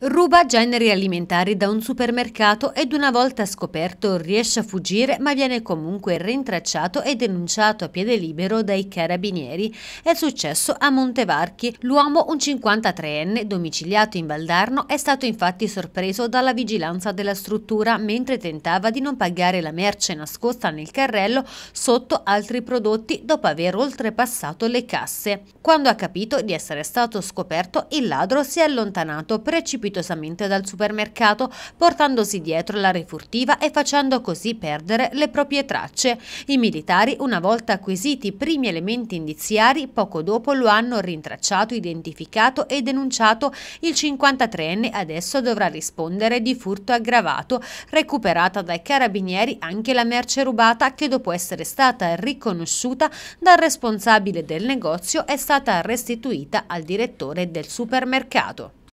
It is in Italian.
Ruba generi alimentari da un supermercato ed una volta scoperto riesce a fuggire ma viene comunque rintracciato e denunciato a piede libero dai carabinieri. È successo a Montevarchi. L'uomo, un 53enne, domiciliato in Valdarno, è stato infatti sorpreso dalla vigilanza della struttura mentre tentava di non pagare la merce nascosta nel carrello sotto altri prodotti dopo aver oltrepassato le casse. Quando ha capito di essere stato scoperto, il ladro si è allontanato precipitando precipitosamente dal supermercato portandosi dietro la refurtiva e facendo così perdere le proprie tracce. I militari, una volta acquisiti i primi elementi indiziari, poco dopo lo hanno rintracciato, identificato e denunciato. Il 53enne adesso dovrà rispondere di furto aggravato, recuperata dai carabinieri anche la merce rubata che dopo essere stata riconosciuta dal responsabile del negozio è stata restituita al direttore del supermercato.